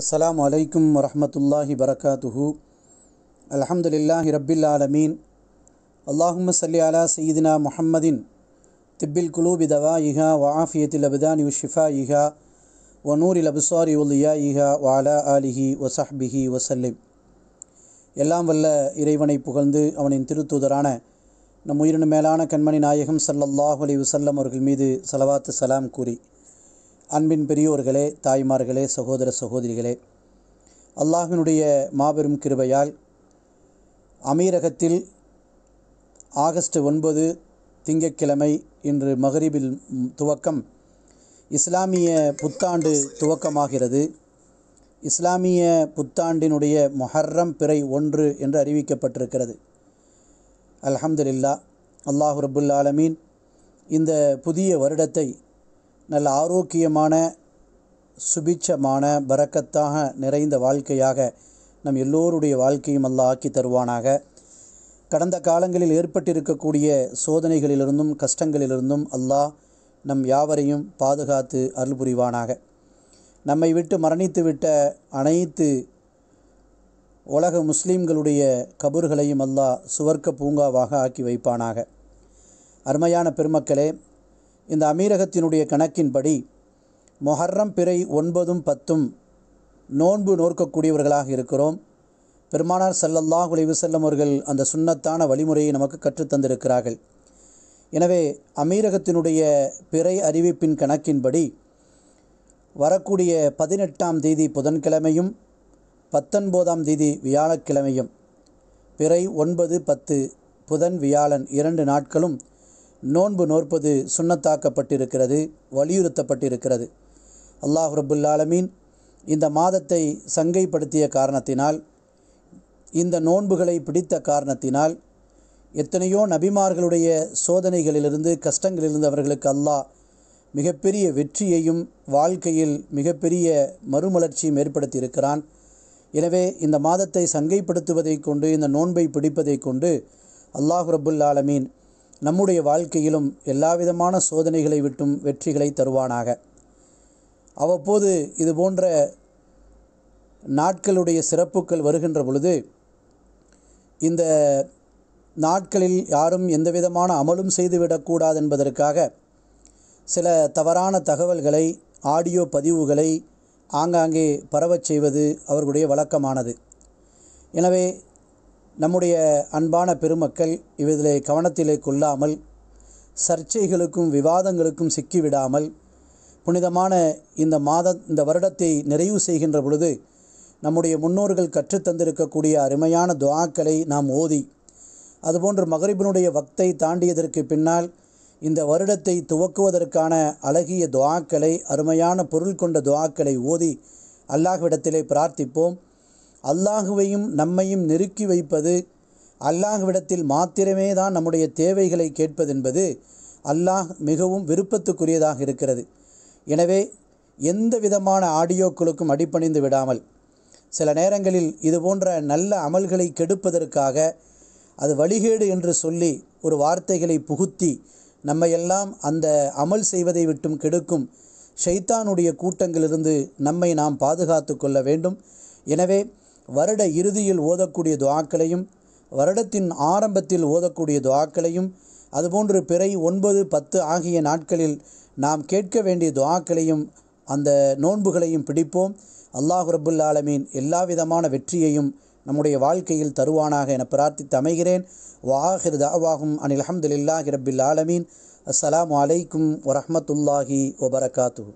அஸ்லாம் வலைக்கும் வரமத்துல்லாஹி வரகாத்துஹு அலமதுல்லாஹி ரபில் ஆலமீன் அல்லாஹும் சல்லி அலா சயீதினா முஹம்மதின் திப்பில் குலூபி தவா இஹா வஆஃபியத்தில் அபிதானி உஷிஃபா இஹா வனூரில் அபுசாரி உல்லியா இஹா வாலா அலிஹி வசஹ்பிஹி வசல்லிம் எல்லாம் வல்ல இறைவனை புகழ்ந்து அவனின் திருத்தூதரான நம் உயிரின் மேலான கண்மணி நாயகம் சல்லல்லாஹ் அலி வசல்லம் அவர்கள் மீது சலவாத்து சலாம் கூறி அன்பின் பெரியோர்களே தாய்மார்களே சகோதர சகோதரிகளே அல்லாஹினுடைய மாபெரும் கிருபையால் அமீரகத்தில் ஆகஸ்ட் ஒன்பது திங்கட்கிழமை இன்று மகரிபில் துவக்கம் இஸ்லாமிய புத்தாண்டு துவக்கமாகிறது இஸ்லாமிய புத்தாண்டினுடைய மொஹர்ரம் பிறை ஒன்று என்று அறிவிக்கப்பட்டிருக்கிறது அல்ஹம்துலில்லா அல்லாஹு ரபுல் ஆலமீன் இந்த புதிய வருடத்தை நல்ல ஆரோக்கியமான சுபிச்சமான பறக்கத்தாக நிறைந்த வாழ்க்கையாக நம் எல்லோருடைய வாழ்க்கையும் அல்ல ஆக்கி தருவானாக கடந்த காலங்களில் ஏற்பட்டிருக்கக்கூடிய சோதனைகளிலிருந்தும் கஷ்டங்களிலிருந்தும் அல்லாஹ் நம் யாவரையும் பாதுகாத்து அருள் புரிவானாக நம்மை விட்டு மரணித்துவிட்ட அனைத்து உலக முஸ்லீம்களுடைய கபூர்களையும் அல்லாஹ் சுவர்க்க பூங்காவாக ஆக்கி வைப்பானாக அருமையான பெருமக்களே இந்த அமீரகத்தினுடைய கணக்கின்படி மொஹர்ரம் பிறை ஒன்பதும் பத்தும் நோன்பு நோக்கக்கூடியவர்களாக இருக்கிறோம் பெருமானார் சல்லல்லாஹ் உலைவு அவர்கள் அந்த சுண்ணத்தான வழிமுறையை நமக்கு கற்றுத்தந்திருக்கிறார்கள் எனவே அமீரகத்தினுடைய பிறை அறிவிப்பின் கணக்கின்படி வரக்கூடிய பதினெட்டாம் தேதி புதன்கிழமையும் பத்தொன்பதாம் தேதி வியாழக்கிழமையும் பிறை ஒன்பது பத்து புதன் வியாழன் இரண்டு நாட்களும் நோன்பு நோற்பது சுண்ணத்தாக்கப்பட்டிருக்கிறது வலியுறுத்தப்பட்டிருக்கிறது அல்லாஹ் ரபுல்லாலமீன் இந்த மாதத்தை சங்கைப்படுத்திய காரணத்தினால் இந்த நோன்புகளை பிடித்த காரணத்தினால் எத்தனையோ நபிமார்களுடைய சோதனைகளிலிருந்து கஷ்டங்களிலிருந்து அவர்களுக்கு அல்லாஹ் மிகப்பெரிய வெற்றியையும் வாழ்க்கையில் மிகப்பெரிய மறுமலர்ச்சியும் ஏற்படுத்தியிருக்கிறான் எனவே இந்த மாதத்தை சங்கைப்படுத்துவதை கொண்டு இந்த நோன்பை பிடிப்பதை கொண்டு அல்லாஹ் ரபுல்லாலமீன் ஆலமீன் நம்முடைய வாழ்க்கையிலும் எல்லாவிதமான சோதனைகளை விட்டும் வெற்றிகளை தருவானாக அவ்வப்போது இது போன்ற நாட்களுடைய சிறப்புகள் வருகின்ற பொழுது இந்த நாட்களில் யாரும் எந்த விதமான அமலும் செய்துவிடக்கூடாது என்பதற்காக சில தவறான தகவல்களை ஆடியோ பதிவுகளை ஆங்காங்கே பரவச் செய்வது அவர்களுடைய வழக்கமானது எனவே நம்முடைய அன்பான பெருமக்கள் இவதிலே கவனத்திலே கொள்ளாமல் சர்ச்சைகளுக்கும் விவாதங்களுக்கும் சிக்கிவிடாமல் புனிதமான இந்த மாத இந்த வருடத்தை நிறைவு செய்கின்ற பொழுது நம்முடைய முன்னோர்கள் கற்றுத்தந்திருக்கக்கூடிய அருமையான துவாக்களை நாம் ஓதி அதுபோன்று மகரிபனுடைய வக்தை தாண்டியதற்கு பின்னால் இந்த வருடத்தை துவக்குவதற்கான அழகிய துவாக்களை அருமையான பொருள் கொண்ட துவாக்களை ஓதி அல்லாஹ்விடத்திலே பிரார்த்திப்போம் அல்லாஹுவையும் நம்மையும் நெருக்கி வைப்பது அல்லாஹுவிடத்தில் மாத்திரமே தான் நம்முடைய தேவைகளை கேட்பதென்பது அல்லாஹ் மிகவும் விருப்பத்துக்குரியதாக இருக்கிறது எனவே எந்த விதமான ஆடியோக்களுக்கும் அடிப்பணிந்து விடாமல் சில நேரங்களில் இது போன்ற நல்ல அமல்களை கெடுப்பதற்காக அது வழிகேடு என்று சொல்லி ஒரு வார்த்தைகளை புகுத்தி நம்மையெல்லாம் அந்த அமல் செய்வதை விட்டும் கெடுக்கும் ஷைத்தானுடைய கூட்டங்களிலிருந்து நம்மை நாம் பாதுகாத்து கொள்ள வேண்டும் எனவே வருட இறுதியில் ஓதக்கூடிய துவாக்களையும் வருடத்தின் ஆரம்பத்தில் ஓதக்கூடிய துவாக்களையும் அதுபோன்று பிறை ஒன்பது பத்து ஆகிய நாட்களில் நாம் கேட்க வேண்டிய துவாக்களையும் அந்த நோன்புகளையும் பிடிப்போம் அல்லாஹ் ரபுல் ஆலமீன் எல்லா விதமான வெற்றியையும் நம்முடைய வாழ்க்கையில் தருவானாக என பிரார்த்தித்து அமைகிறேன் வாஹிர் தாவாகும் அனில் அஹமதுல்லாஹி ரபில் ஆலமீன் அஸ்லாம் வலைக்கும் வரமத்துல்லாஹி வபரகாத்து